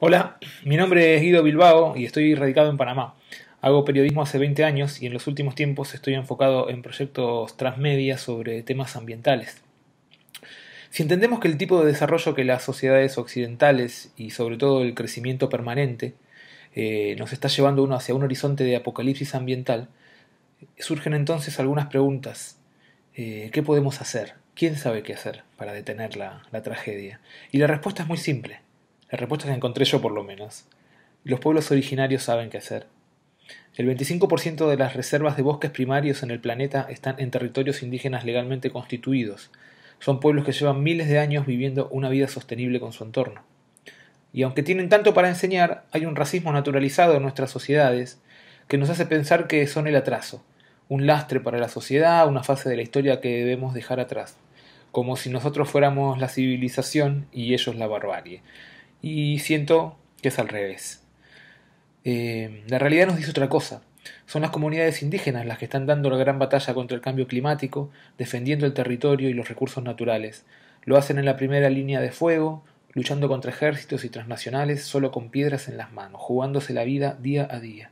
Hola, mi nombre es Guido Bilbao y estoy radicado en Panamá. Hago periodismo hace 20 años y en los últimos tiempos estoy enfocado en proyectos transmedia sobre temas ambientales. Si entendemos que el tipo de desarrollo que las sociedades occidentales y sobre todo el crecimiento permanente eh, nos está llevando uno hacia un horizonte de apocalipsis ambiental, surgen entonces algunas preguntas. Eh, ¿Qué podemos hacer? ¿Quién sabe qué hacer para detener la tragedia? Y la respuesta es muy simple respuesta respuesta que encontré yo por lo menos. Los pueblos originarios saben qué hacer. El 25% de las reservas de bosques primarios en el planeta están en territorios indígenas legalmente constituidos. Son pueblos que llevan miles de años viviendo una vida sostenible con su entorno. Y aunque tienen tanto para enseñar, hay un racismo naturalizado en nuestras sociedades que nos hace pensar que son el atraso, un lastre para la sociedad, una fase de la historia que debemos dejar atrás, como si nosotros fuéramos la civilización y ellos la barbarie y siento que es al revés. Eh, la realidad nos dice otra cosa. Son las comunidades indígenas las que están dando la gran batalla contra el cambio climático, defendiendo el territorio y los recursos naturales. Lo hacen en la primera línea de fuego, luchando contra ejércitos y transnacionales solo con piedras en las manos, jugándose la vida día a día.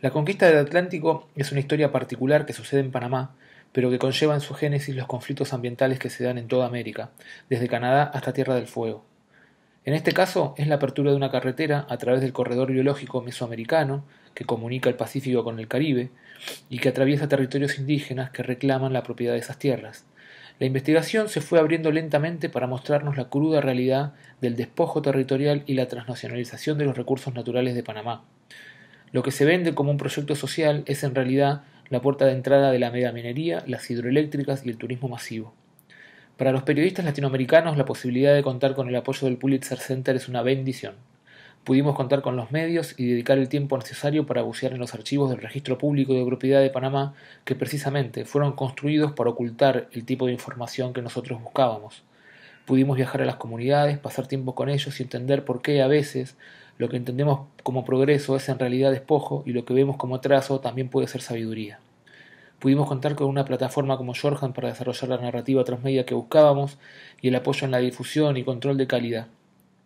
La conquista del Atlántico es una historia particular que sucede en Panamá, pero que conlleva en su génesis los conflictos ambientales que se dan en toda América, desde Canadá hasta Tierra del Fuego. En este caso es la apertura de una carretera a través del corredor biológico mesoamericano que comunica el Pacífico con el Caribe y que atraviesa territorios indígenas que reclaman la propiedad de esas tierras. La investigación se fue abriendo lentamente para mostrarnos la cruda realidad del despojo territorial y la transnacionalización de los recursos naturales de Panamá. Lo que se vende como un proyecto social es en realidad la puerta de entrada de la minería, las hidroeléctricas y el turismo masivo. Para los periodistas latinoamericanos, la posibilidad de contar con el apoyo del Pulitzer Center es una bendición. Pudimos contar con los medios y dedicar el tiempo necesario para bucear en los archivos del Registro Público de Propiedad de Panamá, que precisamente fueron construidos para ocultar el tipo de información que nosotros buscábamos. Pudimos viajar a las comunidades, pasar tiempo con ellos y entender por qué a veces lo que entendemos como progreso es en realidad despojo y lo que vemos como trazo también puede ser sabiduría. Pudimos contar con una plataforma como Shorthand para desarrollar la narrativa transmedia que buscábamos y el apoyo en la difusión y control de calidad.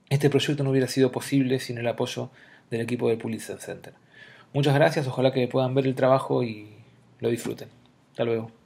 Este proyecto no hubiera sido posible sin el apoyo del equipo del Pulitzer Center. Muchas gracias, ojalá que puedan ver el trabajo y lo disfruten. Hasta luego.